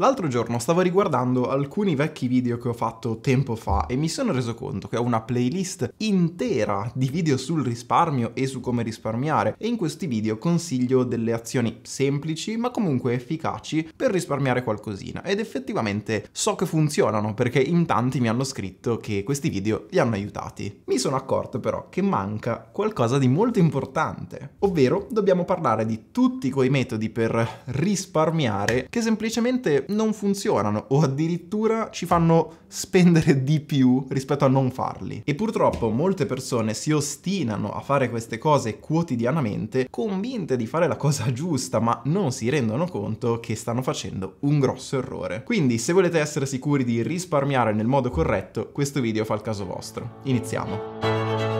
L'altro giorno stavo riguardando alcuni vecchi video che ho fatto tempo fa e mi sono reso conto che ho una playlist intera di video sul risparmio e su come risparmiare e in questi video consiglio delle azioni semplici ma comunque efficaci per risparmiare qualcosina ed effettivamente so che funzionano perché in tanti mi hanno scritto che questi video li hanno aiutati. Mi sono accorto però che manca qualcosa di molto importante, ovvero dobbiamo parlare di tutti quei metodi per risparmiare che semplicemente non funzionano o addirittura ci fanno spendere di più rispetto a non farli. E purtroppo molte persone si ostinano a fare queste cose quotidianamente convinte di fare la cosa giusta ma non si rendono conto che stanno facendo un grosso errore. Quindi se volete essere sicuri di risparmiare nel modo corretto questo video fa il caso vostro. Iniziamo!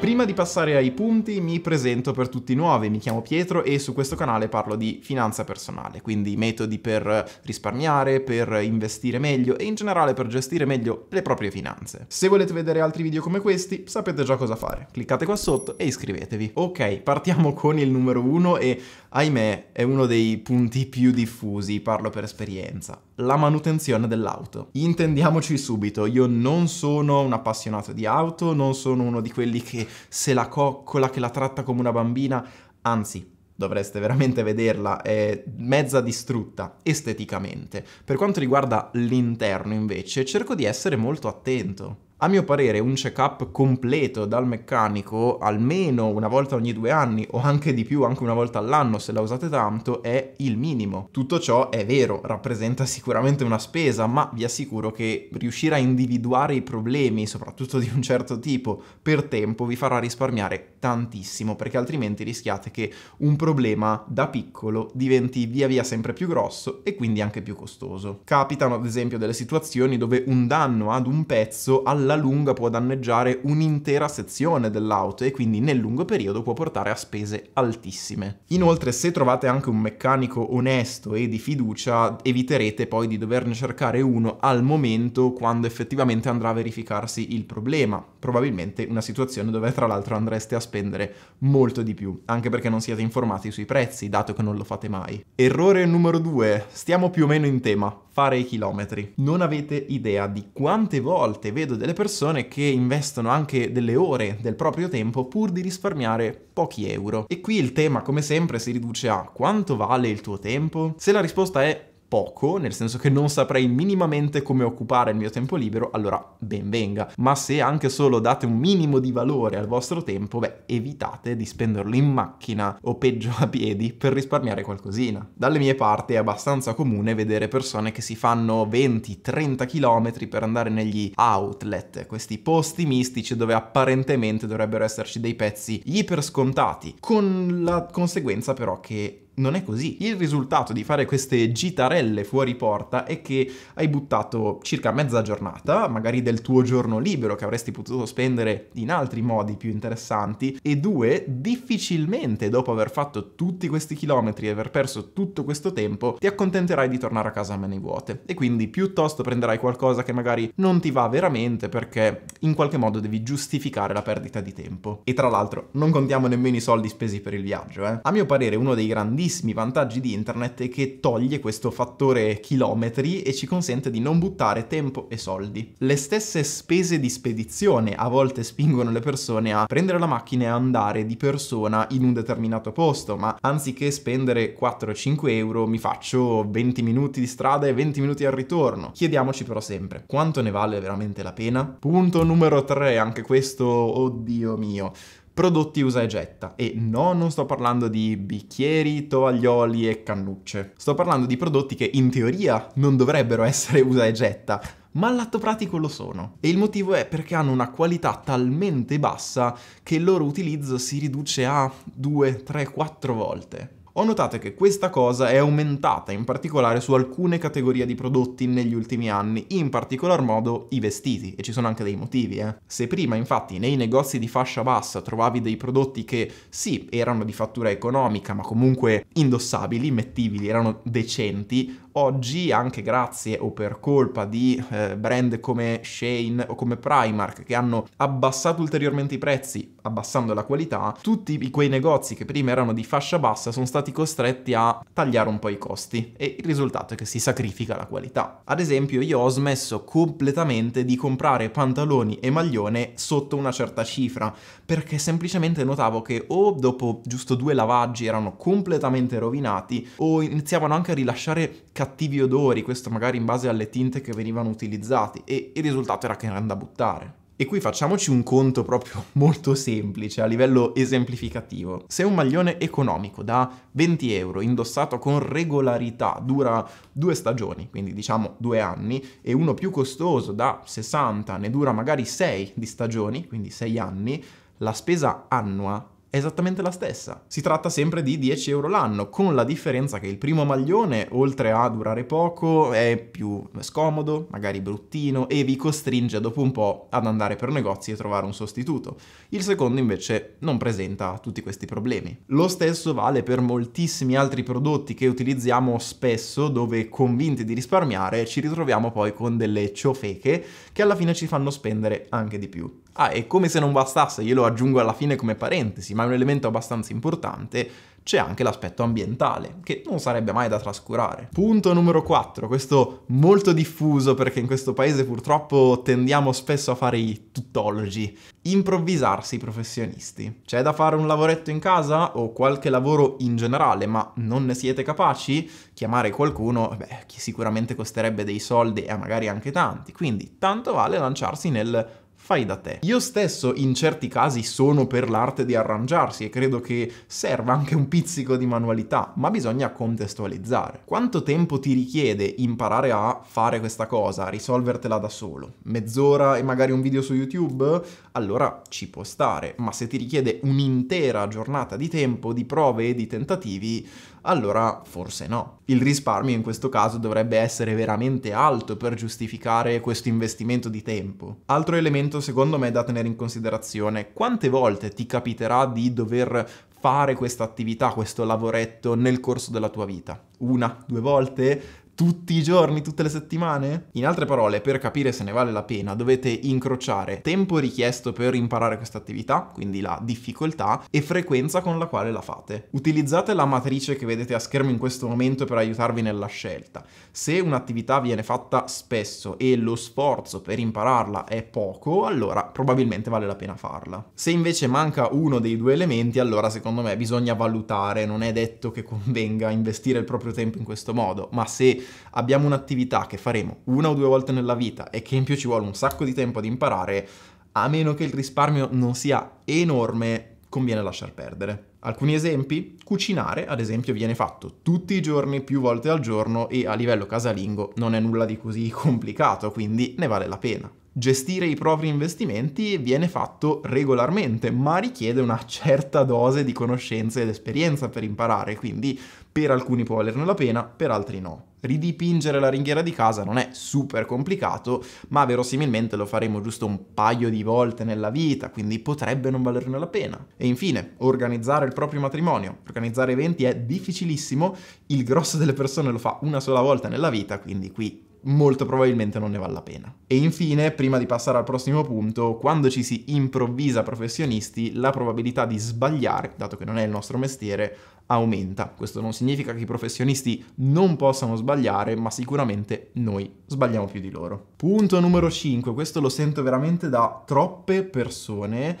Prima di passare ai punti mi presento per tutti i nuovi, mi chiamo Pietro e su questo canale parlo di finanza personale, quindi metodi per risparmiare, per investire meglio e in generale per gestire meglio le proprie finanze. Se volete vedere altri video come questi sapete già cosa fare, cliccate qua sotto e iscrivetevi. Ok, partiamo con il numero 1 e ahimè è uno dei punti più diffusi, parlo per esperienza, la manutenzione dell'auto. Intendiamoci subito, io non sono un appassionato di auto, non sono uno di quelli che se la coccola, che la tratta come una bambina, anzi dovreste veramente vederla, è mezza distrutta esteticamente. Per quanto riguarda l'interno invece, cerco di essere molto attento. A mio parere un check-up completo dal meccanico, almeno una volta ogni due anni o anche di più, anche una volta all'anno se la usate tanto, è il minimo. Tutto ciò è vero, rappresenta sicuramente una spesa, ma vi assicuro che riuscire a individuare i problemi, soprattutto di un certo tipo, per tempo vi farà risparmiare tantissimo, perché altrimenti rischiate che un problema da piccolo diventi via via sempre più grosso e quindi anche più costoso. Capitano ad esempio delle situazioni dove un danno ad un pezzo alla alla lunga può danneggiare un'intera sezione dell'auto e quindi nel lungo periodo può portare a spese altissime. Inoltre se trovate anche un meccanico onesto e di fiducia eviterete poi di doverne cercare uno al momento quando effettivamente andrà a verificarsi il problema, probabilmente una situazione dove tra l'altro andreste a spendere molto di più, anche perché non siete informati sui prezzi, dato che non lo fate mai. Errore numero 2, stiamo più o meno in tema, fare i chilometri. Non avete idea di quante volte vedo delle persone che investono anche delle ore del proprio tempo pur di risparmiare pochi euro. E qui il tema, come sempre, si riduce a quanto vale il tuo tempo? Se la risposta è poco, nel senso che non saprei minimamente come occupare il mio tempo libero, allora ben venga. Ma se anche solo date un minimo di valore al vostro tempo, beh, evitate di spenderlo in macchina o peggio a piedi per risparmiare qualcosina. Dalle mie parti è abbastanza comune vedere persone che si fanno 20-30 km per andare negli outlet, questi posti mistici dove apparentemente dovrebbero esserci dei pezzi iper scontati, con la conseguenza però che non è così. Il risultato di fare queste gitarelle fuori porta è che hai buttato circa mezza giornata, magari del tuo giorno libero che avresti potuto spendere in altri modi più interessanti, e due, difficilmente dopo aver fatto tutti questi chilometri e aver perso tutto questo tempo, ti accontenterai di tornare a casa a mani vuote. E quindi piuttosto prenderai qualcosa che magari non ti va veramente perché in qualche modo devi giustificare la perdita di tempo. E tra l'altro non contiamo nemmeno i soldi spesi per il viaggio, eh. A mio parere uno dei grandissimi primissimi vantaggi di internet è che toglie questo fattore chilometri e ci consente di non buttare tempo e soldi. Le stesse spese di spedizione a volte spingono le persone a prendere la macchina e andare di persona in un determinato posto, ma anziché spendere 4-5 euro mi faccio 20 minuti di strada e 20 minuti al ritorno. Chiediamoci però sempre, quanto ne vale veramente la pena? Punto numero 3, anche questo, oddio mio prodotti usa e getta. E no, non sto parlando di bicchieri, tovaglioli e cannucce. Sto parlando di prodotti che in teoria non dovrebbero essere usa e getta, ma all'atto pratico lo sono. E il motivo è perché hanno una qualità talmente bassa che il loro utilizzo si riduce a 2, 3, 4 volte ho notato che questa cosa è aumentata in particolare su alcune categorie di prodotti negli ultimi anni, in particolar modo i vestiti, e ci sono anche dei motivi, eh. Se prima infatti nei negozi di fascia bassa trovavi dei prodotti che sì, erano di fattura economica, ma comunque indossabili, mettibili, erano decenti, Oggi, anche grazie o per colpa di eh, brand come Shane o come Primark, che hanno abbassato ulteriormente i prezzi, abbassando la qualità, tutti quei negozi che prima erano di fascia bassa sono stati costretti a tagliare un po' i costi e il risultato è che si sacrifica la qualità. Ad esempio io ho smesso completamente di comprare pantaloni e maglione sotto una certa cifra perché semplicemente notavo che o dopo giusto due lavaggi erano completamente rovinati o iniziavano anche a rilasciare cassetti cattivi odori, questo magari in base alle tinte che venivano utilizzati, e il risultato era che erano da buttare. E qui facciamoci un conto proprio molto semplice a livello esemplificativo. Se un maglione economico da 20 euro indossato con regolarità dura due stagioni, quindi diciamo due anni, e uno più costoso da 60 ne dura magari 6 di stagioni, quindi 6 anni, la spesa annua esattamente la stessa. Si tratta sempre di 10 euro l'anno, con la differenza che il primo maglione, oltre a durare poco, è più scomodo, magari bruttino, e vi costringe dopo un po' ad andare per negozi e trovare un sostituto. Il secondo invece non presenta tutti questi problemi. Lo stesso vale per moltissimi altri prodotti che utilizziamo spesso, dove convinti di risparmiare ci ritroviamo poi con delle ciofeche che alla fine ci fanno spendere anche di più. Ah, e come se non bastasse, glielo aggiungo alla fine come parentesi, ma è un elemento abbastanza importante, c'è anche l'aspetto ambientale, che non sarebbe mai da trascurare. Punto numero 4, questo molto diffuso perché in questo paese purtroppo tendiamo spesso a fare i tuttologi. Improvvisarsi professionisti. C'è da fare un lavoretto in casa o qualche lavoro in generale, ma non ne siete capaci? Chiamare qualcuno, beh, che sicuramente costerebbe dei soldi e eh, magari anche tanti, quindi tanto vale lanciarsi nel fai da te. Io stesso in certi casi sono per l'arte di arrangiarsi e credo che serva anche un pizzico di manualità, ma bisogna contestualizzare. Quanto tempo ti richiede imparare a fare questa cosa, a risolvertela da solo? Mezz'ora e magari un video su YouTube? Allora ci può stare, ma se ti richiede un'intera giornata di tempo, di prove e di tentativi, allora forse no. Il risparmio in questo caso dovrebbe essere veramente alto per giustificare questo investimento di tempo. Altro elemento argomento secondo me è da tenere in considerazione. Quante volte ti capiterà di dover fare questa attività, questo lavoretto nel corso della tua vita? Una, due volte? tutti i giorni, tutte le settimane? In altre parole, per capire se ne vale la pena, dovete incrociare tempo richiesto per imparare questa attività, quindi la difficoltà, e frequenza con la quale la fate. Utilizzate la matrice che vedete a schermo in questo momento per aiutarvi nella scelta. Se un'attività viene fatta spesso e lo sforzo per impararla è poco, allora probabilmente vale la pena farla. Se invece manca uno dei due elementi, allora secondo me bisogna valutare, non è detto che convenga investire il proprio tempo in questo modo, ma se abbiamo un'attività che faremo una o due volte nella vita e che in più ci vuole un sacco di tempo ad imparare, a meno che il risparmio non sia enorme, conviene lasciar perdere. Alcuni esempi, cucinare ad esempio viene fatto tutti i giorni, più volte al giorno e a livello casalingo non è nulla di così complicato, quindi ne vale la pena gestire i propri investimenti viene fatto regolarmente, ma richiede una certa dose di conoscenza ed esperienza per imparare, quindi per alcuni può valerne la pena, per altri no. Ridipingere la ringhiera di casa non è super complicato, ma verosimilmente lo faremo giusto un paio di volte nella vita, quindi potrebbe non valerne la pena. E infine, organizzare il proprio matrimonio. Organizzare eventi è difficilissimo, il grosso delle persone lo fa una sola volta nella vita, quindi qui molto probabilmente non ne vale la pena. E infine, prima di passare al prossimo punto, quando ci si improvvisa professionisti, la probabilità di sbagliare, dato che non è il nostro mestiere, aumenta. Questo non significa che i professionisti non possano sbagliare, ma sicuramente noi sbagliamo più di loro. Punto numero 5, questo lo sento veramente da troppe persone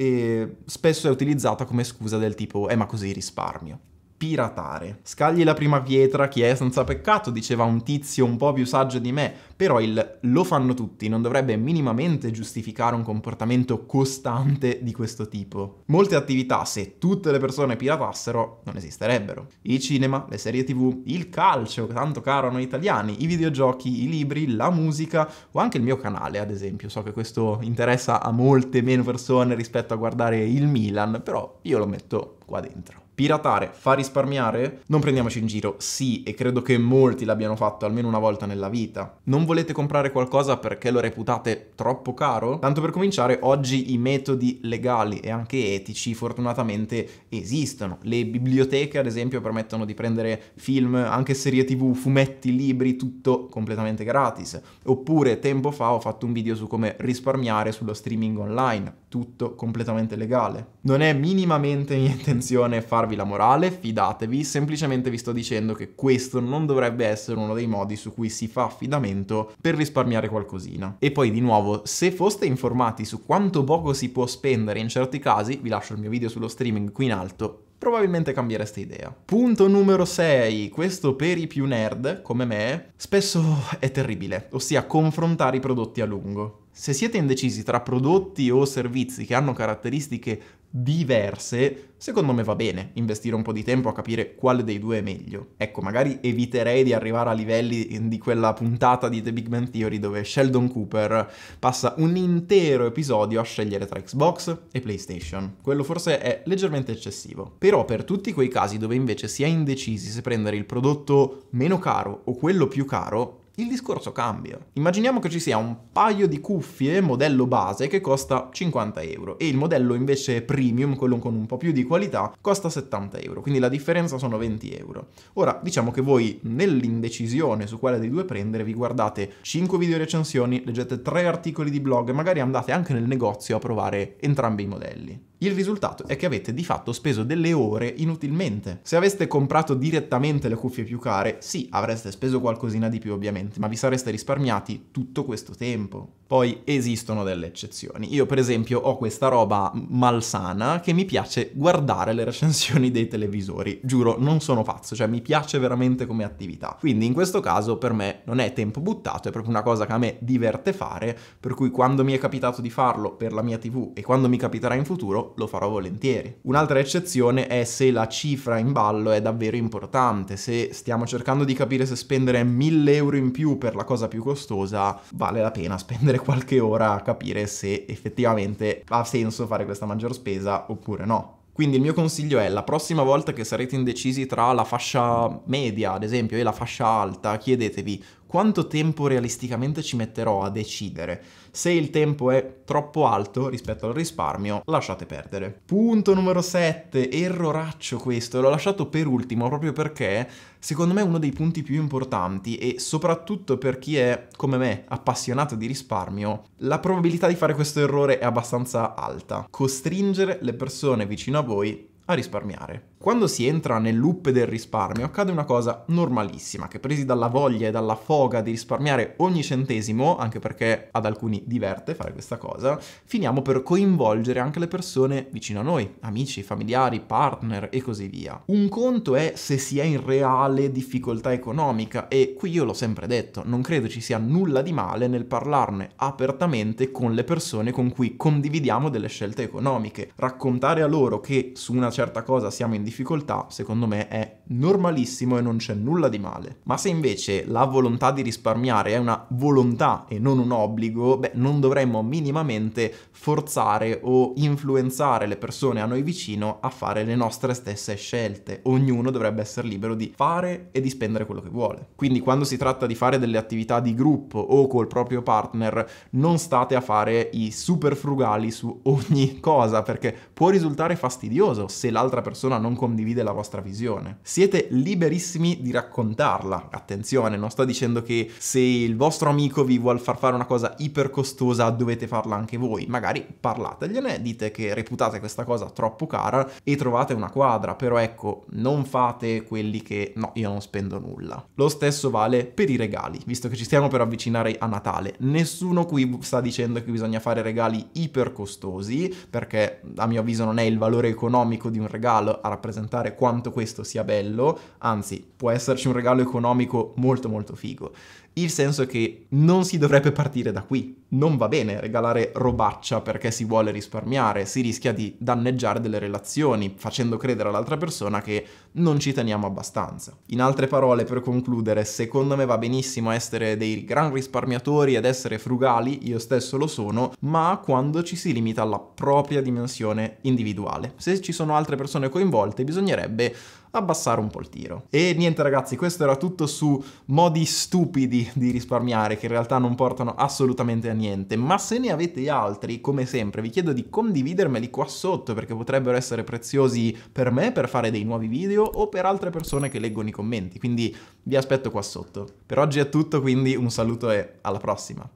e spesso è utilizzata come scusa del tipo eh ma così risparmio piratare. Scagli la prima pietra, chi è senza peccato, diceva un tizio un po' più saggio di me, però il lo fanno tutti non dovrebbe minimamente giustificare un comportamento costante di questo tipo. Molte attività, se tutte le persone piratassero, non esisterebbero. I cinema, le serie tv, il calcio, tanto caro a noi italiani, i videogiochi, i libri, la musica o anche il mio canale, ad esempio. So che questo interessa a molte meno persone rispetto a guardare il Milan, però io lo metto qua dentro. Piratare fa risparmiare? Non prendiamoci in giro, sì, e credo che molti l'abbiano fatto almeno una volta nella vita. Non volete comprare qualcosa perché lo reputate troppo caro? Tanto per cominciare, oggi i metodi legali e anche etici fortunatamente esistono. Le biblioteche, ad esempio, permettono di prendere film, anche serie tv, fumetti, libri, tutto completamente gratis. Oppure tempo fa ho fatto un video su come risparmiare sullo streaming online tutto completamente legale. Non è minimamente mia intenzione farvi la morale, fidatevi, semplicemente vi sto dicendo che questo non dovrebbe essere uno dei modi su cui si fa affidamento per risparmiare qualcosina. E poi di nuovo, se foste informati su quanto poco si può spendere in certi casi, vi lascio il mio video sullo streaming qui in alto, probabilmente cambiereste idea. Punto numero 6, questo per i più nerd, come me, spesso è terribile, ossia confrontare i prodotti a lungo. Se siete indecisi tra prodotti o servizi che hanno caratteristiche diverse, secondo me va bene investire un po' di tempo a capire quale dei due è meglio. Ecco, magari eviterei di arrivare a livelli di quella puntata di The Big Bang Theory dove Sheldon Cooper passa un intero episodio a scegliere tra Xbox e PlayStation. Quello forse è leggermente eccessivo. Però per tutti quei casi dove invece si è indecisi se prendere il prodotto meno caro o quello più caro, il discorso cambia. Immaginiamo che ci sia un paio di cuffie modello base che costa 50 euro e il modello invece premium, quello con un po' più di qualità, costa 70 euro, quindi la differenza sono 20 euro. Ora, diciamo che voi nell'indecisione su quale dei due prendere vi guardate 5 video recensioni, leggete 3 articoli di blog, magari andate anche nel negozio a provare entrambi i modelli. Il risultato è che avete di fatto speso delle ore inutilmente. Se aveste comprato direttamente le cuffie più care, sì, avreste speso qualcosina di più ovviamente ma vi sareste risparmiati tutto questo tempo. Poi esistono delle eccezioni. Io per esempio ho questa roba malsana che mi piace guardare le recensioni dei televisori. Giuro, non sono pazzo, cioè mi piace veramente come attività. Quindi in questo caso per me non è tempo buttato, è proprio una cosa che a me diverte fare, per cui quando mi è capitato di farlo per la mia TV e quando mi capiterà in futuro lo farò volentieri. Un'altra eccezione è se la cifra in ballo è davvero importante, se stiamo cercando di capire se spendere 1000 euro in più più per la cosa più costosa, vale la pena spendere qualche ora a capire se effettivamente ha senso fare questa maggior spesa oppure no. Quindi il mio consiglio è la prossima volta che sarete indecisi tra la fascia media, ad esempio, e la fascia alta, chiedetevi quanto tempo realisticamente ci metterò a decidere. Se il tempo è troppo alto rispetto al risparmio, lasciate perdere. Punto numero 7, erroraccio questo, l'ho lasciato per ultimo proprio perché secondo me è uno dei punti più importanti e soprattutto per chi è, come me, appassionato di risparmio, la probabilità di fare questo errore è abbastanza alta. Costringere le persone vicino a voi a risparmiare. Quando si entra nel loop del risparmio accade una cosa normalissima, che presi dalla voglia e dalla foga di risparmiare ogni centesimo, anche perché ad alcuni diverte fare questa cosa, finiamo per coinvolgere anche le persone vicino a noi, amici, familiari, partner e così via. Un conto è se si è in reale difficoltà economica e qui io l'ho sempre detto, non credo ci sia nulla di male nel parlarne apertamente con le persone con cui condividiamo delle scelte economiche. Raccontare a loro che su una certa cosa siamo in difficoltà, secondo me è normalissimo e non c'è nulla di male. Ma se invece la volontà di risparmiare è una volontà e non un obbligo, beh, non dovremmo minimamente forzare o influenzare le persone a noi vicino a fare le nostre stesse scelte. Ognuno dovrebbe essere libero di fare e di spendere quello che vuole. Quindi quando si tratta di fare delle attività di gruppo o col proprio partner, non state a fare i super frugali su ogni cosa perché può risultare fastidioso se l'altra persona non condivide la vostra visione. Siete liberissimi di raccontarla. Attenzione, non sto dicendo che se il vostro amico vi vuole far fare una cosa ipercostosa dovete farla anche voi. Magari parlategliene, dite che reputate questa cosa troppo cara e trovate una quadra, però ecco, non fate quelli che no, io non spendo nulla. Lo stesso vale per i regali, visto che ci stiamo per avvicinare a Natale. Nessuno qui sta dicendo che bisogna fare regali ipercostosi, perché a mio avviso non è il valore economico di un regalo a rappresentare rappresentare quanto questo sia bello, anzi può esserci un regalo economico molto molto figo. Il senso è che non si dovrebbe partire da qui. Non va bene regalare robaccia perché si vuole risparmiare, si rischia di danneggiare delle relazioni, facendo credere all'altra persona che non ci teniamo abbastanza. In altre parole, per concludere, secondo me va benissimo essere dei gran risparmiatori ed essere frugali, io stesso lo sono, ma quando ci si limita alla propria dimensione individuale. Se ci sono altre persone coinvolte, bisognerebbe abbassare un po' il tiro. E niente ragazzi, questo era tutto su modi stupidi di risparmiare che in realtà non portano assolutamente a niente, ma se ne avete altri, come sempre, vi chiedo di condividermeli qua sotto perché potrebbero essere preziosi per me per fare dei nuovi video o per altre persone che leggono i commenti, quindi vi aspetto qua sotto. Per oggi è tutto, quindi un saluto e alla prossima!